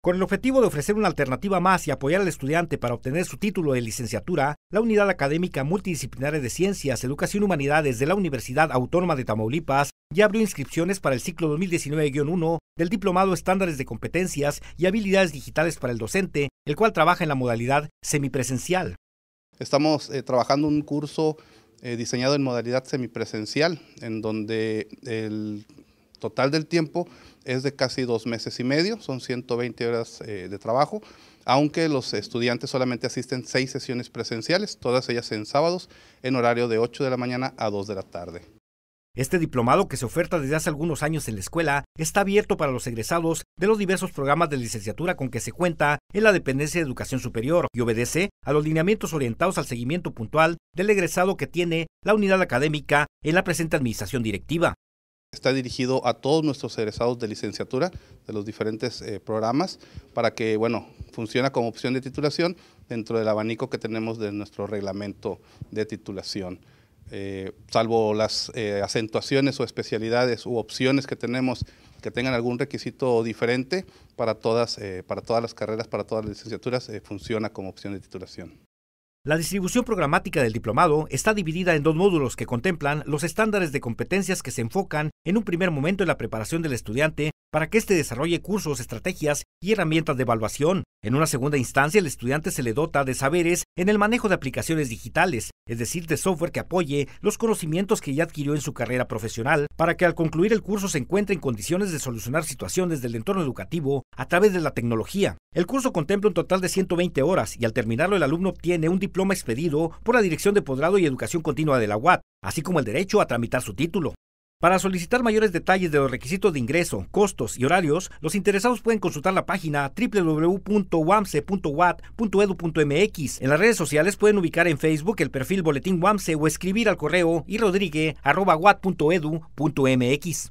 Con el objetivo de ofrecer una alternativa más y apoyar al estudiante para obtener su título de licenciatura, la Unidad Académica Multidisciplinaria de Ciencias, Educación y Humanidades de la Universidad Autónoma de Tamaulipas ya abrió inscripciones para el ciclo 2019-1 del Diplomado Estándares de Competencias y Habilidades Digitales para el Docente, el cual trabaja en la modalidad semipresencial. Estamos eh, trabajando un curso eh, diseñado en modalidad semipresencial, en donde el total del tiempo es de casi dos meses y medio, son 120 horas eh, de trabajo, aunque los estudiantes solamente asisten seis sesiones presenciales, todas ellas en sábados, en horario de 8 de la mañana a 2 de la tarde. Este diplomado que se oferta desde hace algunos años en la escuela está abierto para los egresados de los diversos programas de licenciatura con que se cuenta en la dependencia de educación superior y obedece a los lineamientos orientados al seguimiento puntual del egresado que tiene la unidad académica en la presente administración directiva. Está dirigido a todos nuestros egresados de licenciatura de los diferentes eh, programas para que, bueno, funciona como opción de titulación dentro del abanico que tenemos de nuestro reglamento de titulación. Eh, salvo las eh, acentuaciones o especialidades u opciones que tenemos que tengan algún requisito diferente para todas, para todas las carreras, para todas las licenciaturas, funciona como opción de titulación. La distribución programática del diplomado está dividida en dos módulos que contemplan los estándares de competencias que se enfocan en un primer momento en la preparación del estudiante para que éste desarrolle cursos, estrategias y herramientas de evaluación. En una segunda instancia, el estudiante se le dota de saberes en el manejo de aplicaciones digitales, es decir, de software que apoye los conocimientos que ya adquirió en su carrera profesional, para que al concluir el curso se encuentre en condiciones de solucionar situaciones del entorno educativo a través de la tecnología. El curso contempla un total de 120 horas y al terminarlo el alumno obtiene un diploma expedido por la Dirección de Podrado y Educación Continua de la UAT, así como el derecho a tramitar su título. Para solicitar mayores detalles de los requisitos de ingreso, costos y horarios, los interesados pueden consultar la página www.wamse.wat.edu.mx. En las redes sociales pueden ubicar en Facebook el perfil Boletín WAMSE o escribir al correo irrodrigue.wat.edu.mx.